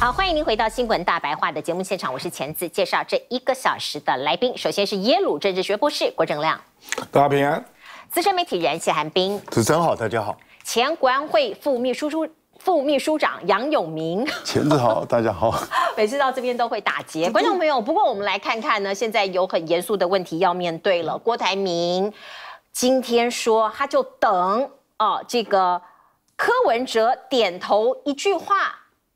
好，欢迎您回到新闻大白话的节目现场，我是前子。介绍这一个小时的来宾，首先是耶鲁政治学博士郭正亮，大家平安。资深媒体人谢寒冰，主持人好，大家好。前国安会副秘书长杨永明，前子好，大家好。每次到这边都会打结，观众朋友，不过我们来看看呢，现在有很严肃的问题要面对了。郭台铭今天说，他就等哦，这个柯文哲点头一句话，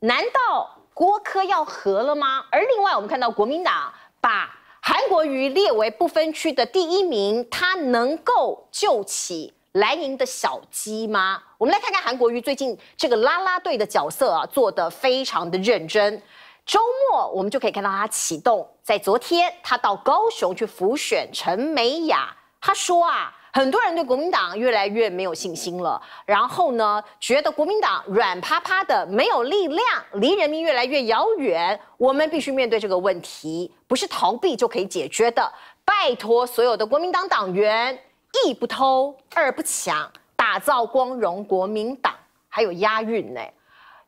难道？郭科要和了吗？而另外，我们看到国民党把韩国瑜列为不分区的第一名，他能够救起蓝营的小鸡吗？我们来看看韩国瑜最近这个拉拉队的角色啊，做得非常的认真。周末我们就可以看到他启动，在昨天他到高雄去辅选陈美雅，他说啊。很多人对国民党越来越没有信心了，然后呢，觉得国民党软趴趴的，没有力量，离人民越来越遥远。我们必须面对这个问题，不是逃避就可以解决的。拜托所有的国民党党员，一不偷，二不抢，打造光荣国民党。还有押韵呢，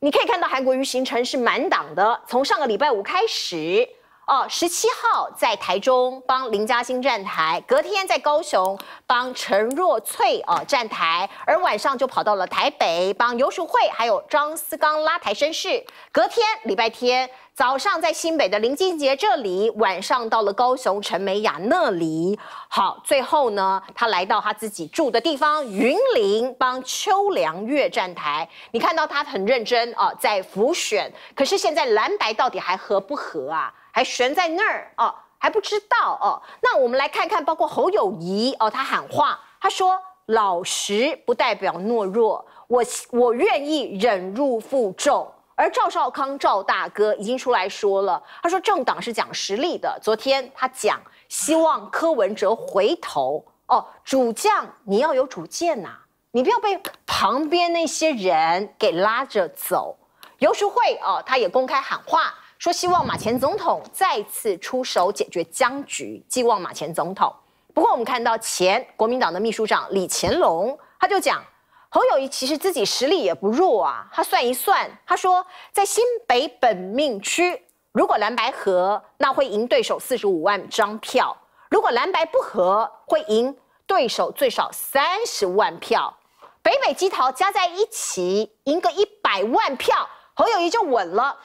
你可以看到韩国瑜行程是满档的，从上个礼拜五开始。哦，十七号在台中帮林嘉欣站台，隔天在高雄帮陈若翠哦站台，而晚上就跑到了台北帮尤淑慧还有张思刚拉台绅士，隔天礼拜天早上在新北的林俊杰这里，晚上到了高雄陈美雅那里。好，最后呢，他来到他自己住的地方云林帮邱良月站台，你看到他很认真哦，在浮选。可是现在蓝白到底还合不合啊？还悬在那儿哦，还不知道哦。那我们来看看，包括侯友谊哦，他喊话，他说老实不代表懦弱，我我愿意忍辱负重。而赵少康赵大哥已经出来说了，他说政党是讲实力的。昨天他讲，希望柯文哲回头哦，主将你要有主见呐，你不要被旁边那些人给拉着走。游淑慧哦，他也公开喊话。说希望马前总统再次出手解决僵局，寄望马前总统。不过我们看到前国民党的秘书长李乾隆，他就讲侯友谊其实自己实力也不弱啊。他算一算，他说在新北本命区，如果蓝白合，那会赢对手四十五万张票；如果蓝白不合，会赢对手最少三十万票。北北基桃加在一起赢个一百万票，侯友谊就稳了。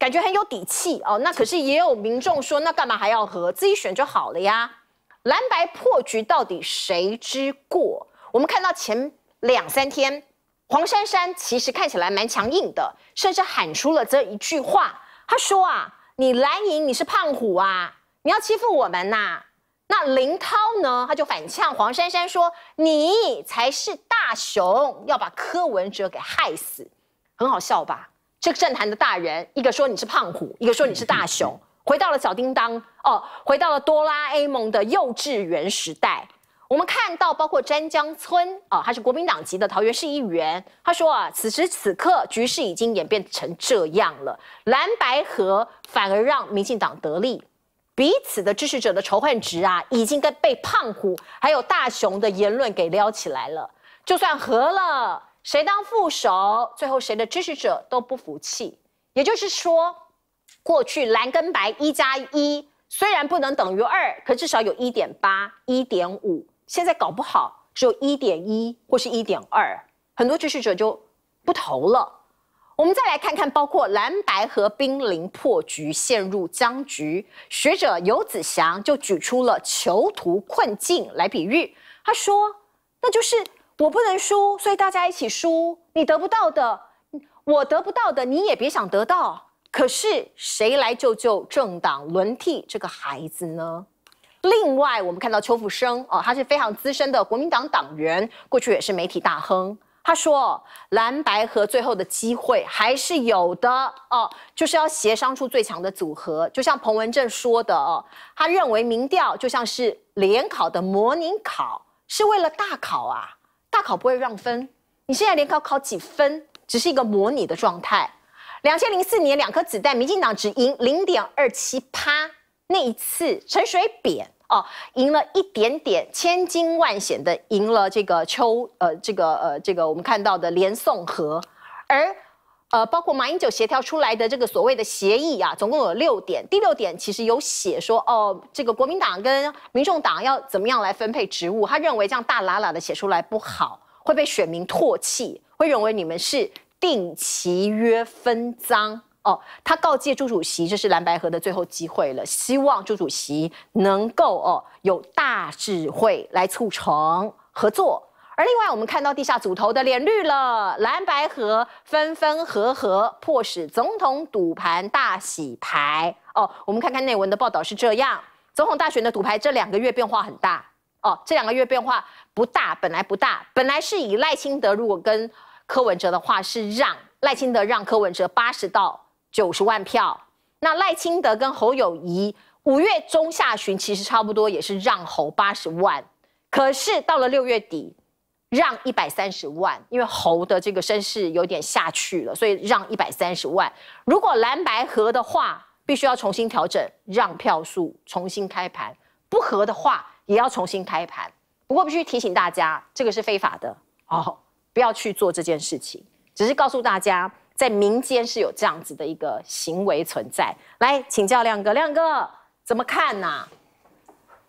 感觉很有底气哦，那可是也有民众说，那干嘛还要和自己选就好了呀。蓝白破局到底谁之过？我们看到前两三天，黄珊珊其实看起来蛮强硬的，甚至喊出了这一句话：“他说啊，你蓝营你是胖虎啊，你要欺负我们呐。”那林涛呢，他就反呛黄珊珊说：“你才是大熊，要把柯文哲给害死，很好笑吧？”这个政坛的大人，一个说你是胖虎，一个说你是大熊，回到了小叮当哦，回到了哆啦 A 梦的幼稚园时代。我们看到，包括詹江村哦，他是国民党籍的桃园市议员，他说啊，此时此刻局势已经演变成这样了，蓝白合反而让民进党得利，彼此的支持者的仇恨值啊，已经跟被胖虎还有大熊的言论给撩起来了，就算和了。谁当副手？最后谁的支持者都不服气。也就是说，过去蓝跟白一加一，虽然不能等于二，可至少有一点八、一点五。现在搞不好只有一点一或是一点二，很多支持者就不投了。我们再来看看，包括蓝白和濒临破局、陷入僵局。学者游子祥就举出了囚徒困境来比喻，他说：“那就是。”我不能输，所以大家一起输。你得不到的，我得不到的，你也别想得到。可是谁来救救政党轮替这个孩子呢？另外，我们看到邱福生哦，他是非常资深的国民党党员，过去也是媒体大亨。他说，蓝白和最后的机会还是有的哦，就是要协商出最强的组合。就像彭文正说的哦，他认为民调就像是联考的模拟考，是为了大考啊。大考不会让分，你现在联考考几分，只是一个模拟的状态。两千零四年两颗子弹，民进党只赢零点二七趴，那一次陈水扁哦赢了一点点，千惊万险的赢了这个秋，呃这个呃这个我们看到的连宋和，而。呃，包括马英九协调出来的这个所谓的协议啊，总共有六点。第六点其实有写说，哦，这个国民党跟民众党要怎么样来分配职务？他认为这样大喇喇的写出来不好，会被选民唾弃，会认为你们是定其约分赃。哦，他告诫朱主席，这是蓝白河的最后机会了，希望朱主席能够哦有大智慧来促成合作。而另外，我们看到地下组头的脸绿了，蓝白河分分合合，迫使总统赌盘大洗牌。哦，我们看看内文的报道是这样：总统大选的赌牌这两个月变化很大。哦，这两个月变化不大，本来不大，本来是以赖清德如果跟柯文哲的话是让赖清德让柯文哲八十到九十万票。那赖清德跟侯友谊五月中下旬其实差不多也是让侯八十万，可是到了六月底。让一百三十万，因为猴的这个身世有点下去了，所以让一百三十万。如果蓝白合的话，必须要重新调整让票数，重新开盘；不合的话，也要重新开盘。不过必须提醒大家，这个是非法的哦，不要去做这件事情。只是告诉大家，在民间是有这样子的一个行为存在。来，请教亮哥，亮哥怎么看呢？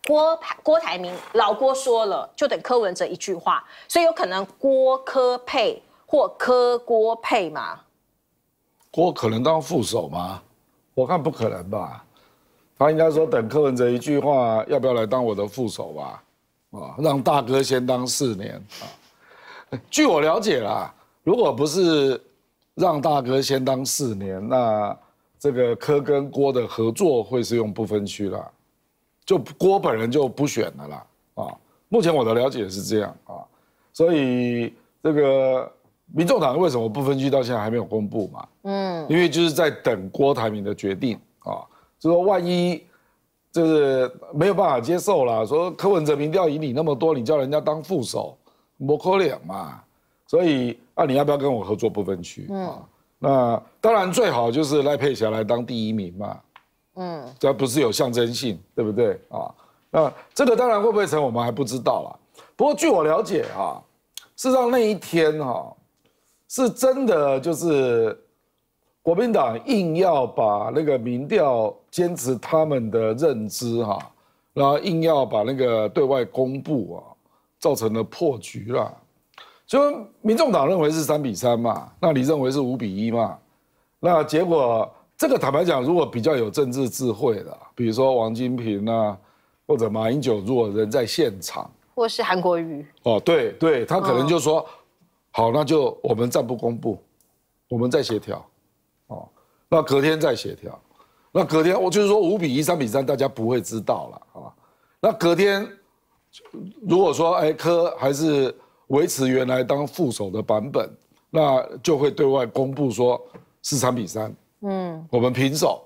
郭台郭台铭老郭说了，就等柯文哲一句话，所以有可能郭柯配或柯郭配嘛？郭可能当副手吗？我看不可能吧。他应该说等柯文哲一句话，要不要来当我的副手吧？啊，让大哥先当四年啊。据我了解啦，如果不是让大哥先当四年，那这个柯跟郭的合作会是用不分区啦。就郭本人就不选了啦，啊，目前我的了解是这样啊，所以这个民众党为什么不分区到现在还没有公布嘛？嗯，因为就是在等郭台铭的决定啊，就说万一就是没有办法接受啦，说柯文哲民调赢你那么多，你叫人家当副手，多可脸嘛，所以啊，你要不要跟我合作不分区啊？那当然最好就是赖佩霞来当第一名嘛。嗯，这不是有象征性，对不对啊？那这个当然会不会成，我们还不知道啦。不过据我了解啊，事实上那一天哈，是真的就是国民党硬要把那个民调坚持他们的认知哈，然后硬要把那个对外公布啊，造成了破局了。就民众党认为是三比三嘛，那你认为是五比一嘛？那结果。这个坦白讲，如果比较有政治智慧的，比如说王金平啊，或者马英九，如果人在现场，或是韩国瑜，哦，对对，他可能就说，好，那就我们暂不公布，我们再协调，哦，那隔天再协调，那隔天我就是说五比一三比三，大家不会知道了，啊，那隔天，如果说哎科还是维持原来当副手的版本，那就会对外公布说是三比三。嗯，我们平手，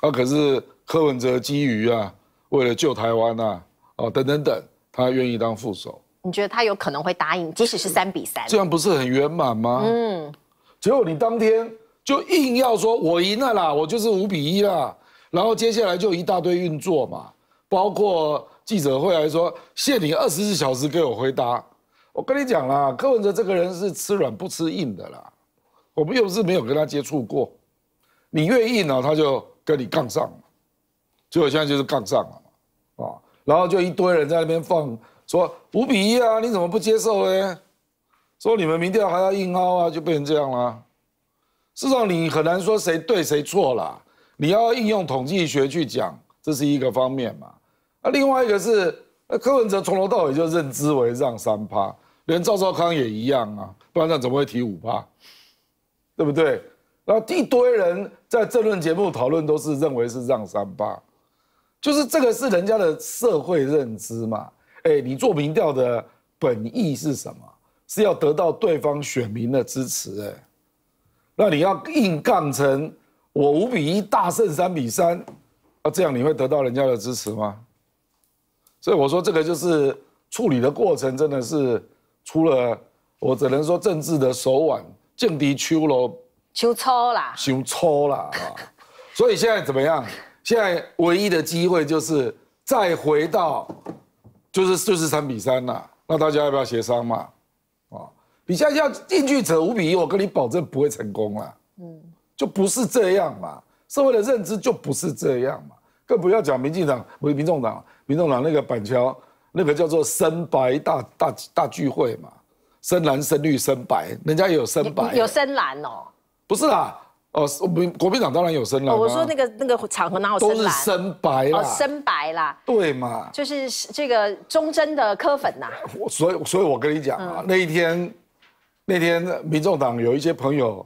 啊，可是柯文哲基于啊，为了救台湾啊，哦，等等等，他愿意当副手。你觉得他有可能会答应，即使是三比三，这样不是很圆满吗？嗯，结果你当天就硬要说我赢了啦，我就是五比一啦，然后接下来就一大堆运作嘛，包括记者会来说，限你二十四小时给我回答。我跟你讲啦，柯文哲这个人是吃软不吃硬的啦，我们又不是没有跟他接触过。你越硬啊，他就跟你杠上了，结果现在就是杠上了嘛，啊，然后就一堆人在那边放说五比一啊，你怎么不接受呢？说你们民调还要硬凹啊，就变成这样了。至少你很难说谁对谁错啦，你要应用统计学去讲，这是一个方面嘛。那另外一个是，那柯文哲从头到尾就认知为让三趴，连赵少康也一样啊，不然他怎么会提五趴？对不对？然后一堆人在政论节目讨论，都是认为是让三八，就是这个是人家的社会认知嘛。哎，你做民调的本意是什么？是要得到对方选民的支持。哎，那你要硬杠成我五比一大胜三比三，那这样你会得到人家的支持吗？所以我说这个就是处理的过程，真的是出了我只能说政治的手腕见敌丘喽。修粗啦，太粗啦啊！所以现在怎么样？现在唯一的机会就是再回到，就是就是三比三啦。那大家要不要协商嘛？啊，比赛要进去者五比一，我跟你保证不会成功啦。嗯，就不是这样嘛，社会的认知就不是这样嘛，更不要讲民进党、民民众党、民众党那个板桥那个叫做深白大大大聚会嘛，深蓝、深绿、深白，人家也有深白，有深蓝哦。不是啦，哦，民国民党当然有升了。我说那个那个场合哪有都是深白啦，深白啦，对嘛？就是这个忠贞的柯粉呐。所以，所以我跟你讲啊，那一天，那天民众党有一些朋友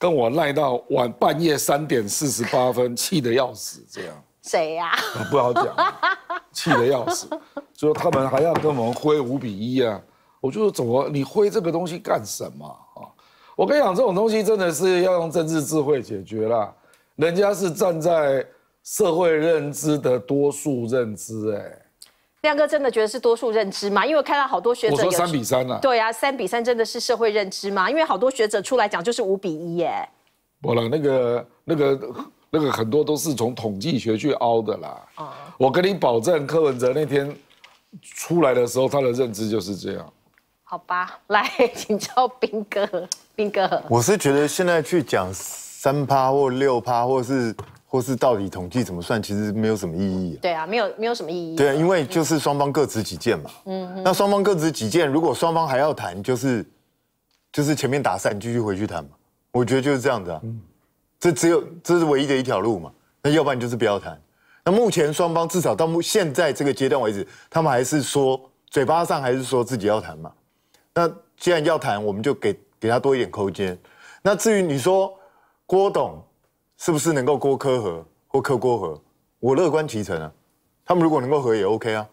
跟我赖到晚半夜三点四十八分，气得要死，这样。谁呀？不好讲，气得要死，所说他们还要跟我们挥五比一啊，我就说怎么你挥这个东西干什么啊？我跟你讲，这种东西真的是要用政治智慧解决啦。人家是站在社会认知的多数认知，哎，亮哥真的觉得是多数认知吗？因为看到好多学者，我说三比三啊，对啊，三比三真的是社会认知吗？因为好多学者出来讲就是五比一耶。不了，那个、那个、那个很多都是从统计学去凹的啦。哦，我跟你保证，柯文哲那天出来的时候，他的认知就是这样。好吧，来 请教兵哥。斌哥，我是觉得现在去讲三趴或六趴，或是或是到底统计怎么算，其实没有什么意义。对啊，没有没有什么意义。对，啊，因为就是双方各执己见嘛。嗯，那双方各执己见，如果双方还要谈，就是就是前面打散，继续回去谈嘛。我觉得就是这样子啊。嗯，这只有这是唯一的一条路嘛。那要不然就是不要谈。那目前双方至少到目现在这个阶段为止，他们还是说嘴巴上还是说自己要谈嘛。那既然要谈，我们就给。给他多一点空间。那至于你说郭董是不是能够郭科和或科郭和，我乐观其成啊。他们如果能够和也 OK 啊，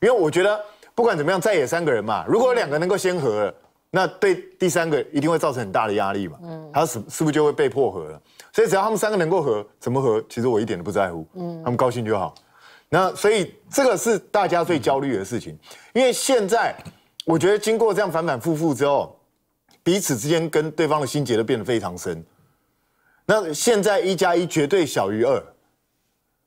因为我觉得不管怎么样，再演三个人嘛，如果两个能够先和了，那对第三个一定会造成很大的压力嘛。嗯，他是是不是就会被迫和了？所以只要他们三个能够和，怎么和其实我一点都不在乎。嗯，他们高兴就好。那所以这个是大家最焦虑的事情，因为现在我觉得经过这样反反复复之后。彼此之间跟对方的心结都变得非常深，那现在一加一绝对小于二，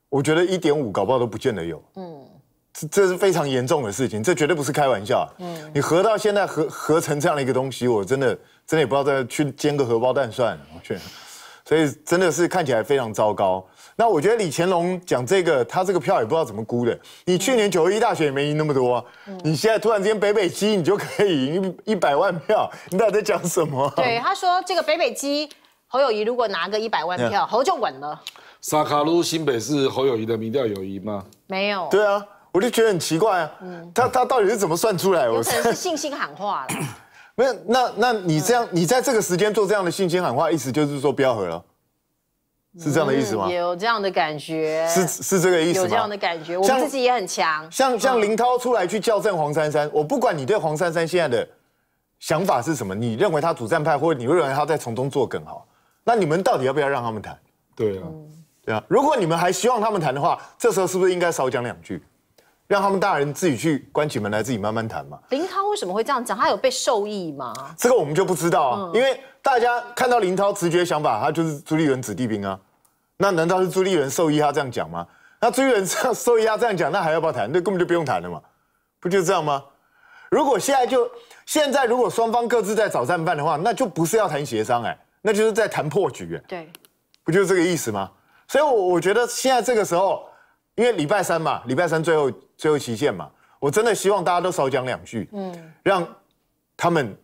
我觉得一点五搞不好都不见得有，嗯，这这是非常严重的事情，这绝对不是开玩笑，嗯，你合到现在合合成这样的一个东西，我真的真的也不知道再去煎个荷包蛋算我去。所以真的是看起来非常糟糕。那我觉得李乾隆讲这个，他这个票也不知道怎么估的。你去年九月一大学也没赢那么多，你现在突然之间北北基你就可以赢一百万票，你到底在讲什么？对，他说这个北北基侯友谊如果拿个一百万票，侯就稳了。沙卡路新北是侯友谊的民调友谊吗？没有。对啊，我就觉得很奇怪啊，他他到底是怎么算出来我可能是 信心喊话了。没有，那那你这样，你在这个时间做这样的信心喊话，意思就是说不要和了，是这样的意思吗？有这样的感觉，是是这个意思，有这样的感觉，我自己也很强。像像林涛出来去校正黄珊珊，我不管你对黄珊珊现在的想法是什么，你认为他主战派，或者你认为他在从中作梗哈？那你们到底要不要让他们谈？对啊，对啊。如果你们还希望他们谈的话，这时候是不是应该少讲两句？让他们大人自己去关起门来自己慢慢谈嘛。林涛为什么会这样讲？他有被受益吗？这个我们就不知道啊。因为大家看到林涛直觉想法，他就是朱立伦子弟兵啊。那难道是朱立伦受益他这样讲吗？那朱立伦受益他这样讲，那还要不要谈？那根本就不用谈了嘛，不就这样吗？如果现在就现在，如果双方各自在找战犯的话，那就不是要谈协商哎，那就是在谈破局哎。对，不就是这个意思吗？所以，我我觉得现在这个时候，因为礼拜三嘛，礼拜三最后。最后期限嘛，我真的希望大家都少讲两句，嗯，让他们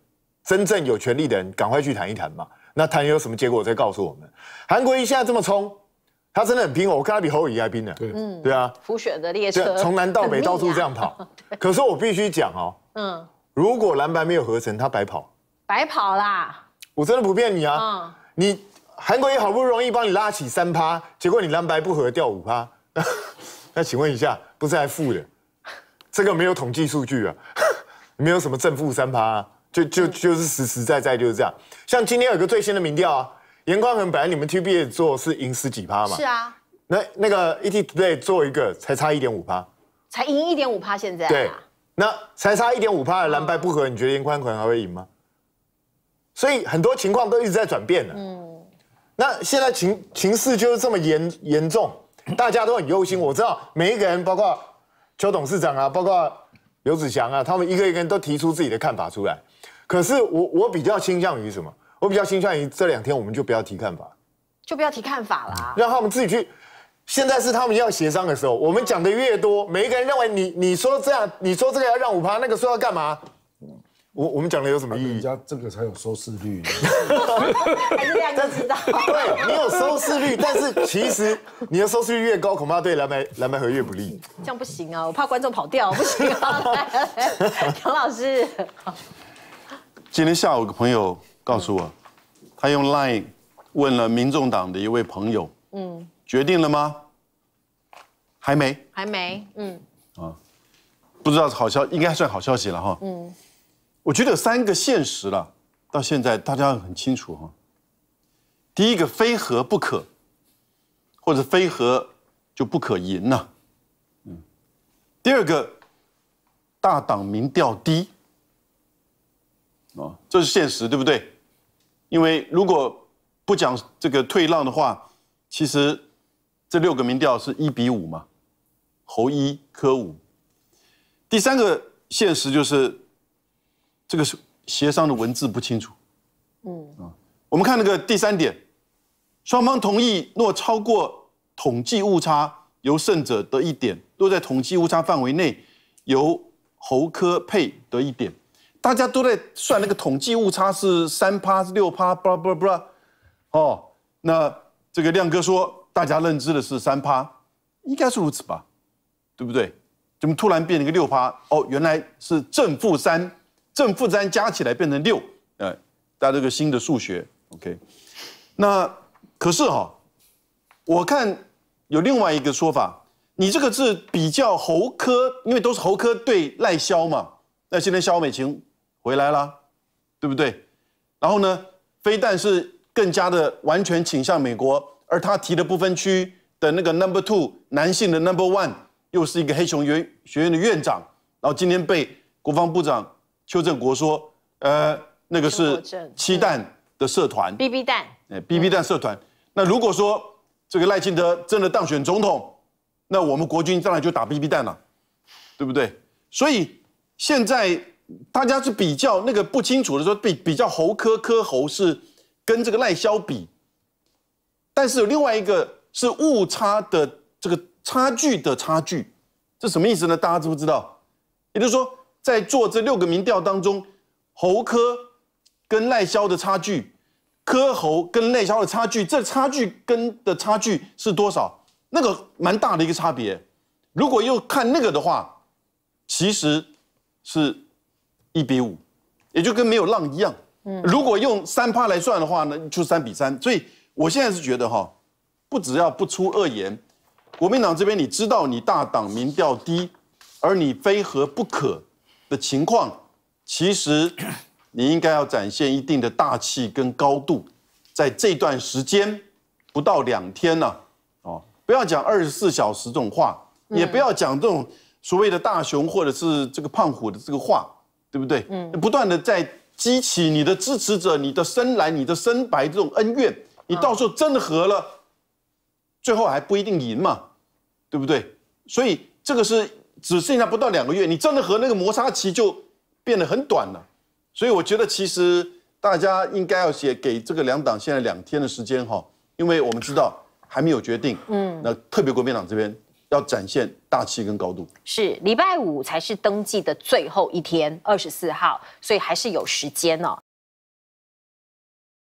真正有权力的人赶快去谈一谈嘛，那谈有什么结果再告诉我们。韩国瑜现在这么冲，他真的很拼哦，我看他比侯友宜还拼呢，对，嗯，对啊，浮选的列车从南到北到处这样跑，可是我必须讲哦，嗯，如果蓝白没有合成，他白跑，白跑啦，我真的不骗你啊，你韩国瑜好不容易帮你拉起三趴，结果你蓝白不合掉五趴。那请问一下，不是还负的？这个没有统计数据啊，没有什么正负三趴，就就就是实实在在就是这样。像今天有个最新的民调啊，严宽恒本来你们 T B 做是赢十几趴嘛，是啊。那那个 E T T o d a y 做一个才差一点五趴，才赢一点五趴现在。对啊。那才差一点五趴，蓝白不合，你觉得严宽恒还会赢吗？所以很多情况都一直在转变的。嗯。那现在情情势就是这么严严重。大家都很忧心，我知道每一个人，包括邱董事长啊，包括刘子祥啊，他们一个一个人都提出自己的看法出来。可是我我比较倾向于什么？我比较倾向于这两天我们就不要提看法，就不要提看法啦，让他们自己去。现在是他们要协商的时候，我们讲的越多，每一个人认为你你说这样，你说这个要让五趴，那个说要干嘛？我我们讲了有什么意义？人家这个才有收视率，还是两个知道？对，你有收视率，但是其实你的收视率越高，恐怕对蓝白蓝白合越不利。这样不行啊，我怕观众跑掉，不行啊。杨老师，今天下午个朋友告诉我，他用 Line 问了民众党的一位朋友，嗯，决定了吗？还没，还没，嗯，啊，不知道好消，应该算好消息了哈，嗯。我觉得有三个现实了，到现在大家很清楚哈。第一个非和不可，或者非和就不可赢呐。嗯，第二个大党民调低，啊，这是现实，对不对？因为如果不讲这个退让的话，其实这六个民调是一比五嘛，侯一科五。第三个现实就是。这个是协商的文字不清楚，嗯啊，我们看那个第三点，双方同意若超过统计误差，由胜者得一点；若在统计误差范围内，由侯科佩得一点。大家都在算那个统计误差是三趴、是六趴，不不不，哦，那这个亮哥说，大家认知的是三趴，应该是如此吧？对不对？怎么突然变了一个六趴？哦，原来是正负三。正负三加起来变成六，哎，大家这个新的数学，OK，那可是哈，我看有另外一个说法，你这个是比较猴科，因为都是猴科对赖萧嘛，那现在萧美琴回来了，对不对？然后呢，非但是更加的完全倾向美国，而他提的部分区的那个 Number Two 男性的 Number One 又是一个黑熊院学院的院长，然后今天被国防部长。邱振国说：“呃，那个是七蛋的社团，BB 蛋，哎 b b 蛋社团。那如果说这个赖清德真的当选总统，那我们国军当然就打 BB 蛋了，对不对？所以现在大家是比较那个不清楚的，说比比较侯科科侯是跟这个赖萧比，但是有另外一个是误差的这个差距的差距，这什么意思呢？大家知不知道？也就是说。”在做这六个民调当中，侯科跟赖萧的差距，柯侯跟赖萧的差距，这差距跟的差距是多少？那个蛮大的一个差别。如果又看那个的话，其实是一比五，也就跟没有浪一样。嗯，如果用三趴来算的话呢，就三比三。所以，我现在是觉得哈，不只要不出恶言，国民党这边你知道你大党民调低，而你非和不可。情况其实，你应该要展现一定的大气跟高度，在这段时间不到两天呢，哦，不要讲二十四小时这种话，也不要讲这种所谓的大熊或者是这个胖虎的这个话，对不对？嗯，不断的在激起你的支持者、你的身蓝、你的身白这种恩怨，你到时候真的和了，最后还不一定赢嘛，对不对？所以这个是。只剩下不到两个月，你真的和那个摩擦期就变得很短了，所以我觉得其实大家应该要写给这个两党现在两天的时间哈，因为我们知道还没有决定，嗯，那特别国民党这边要展现大气跟高度，是礼拜五才是登记的最后一天，二十四号，所以还是有时间呢。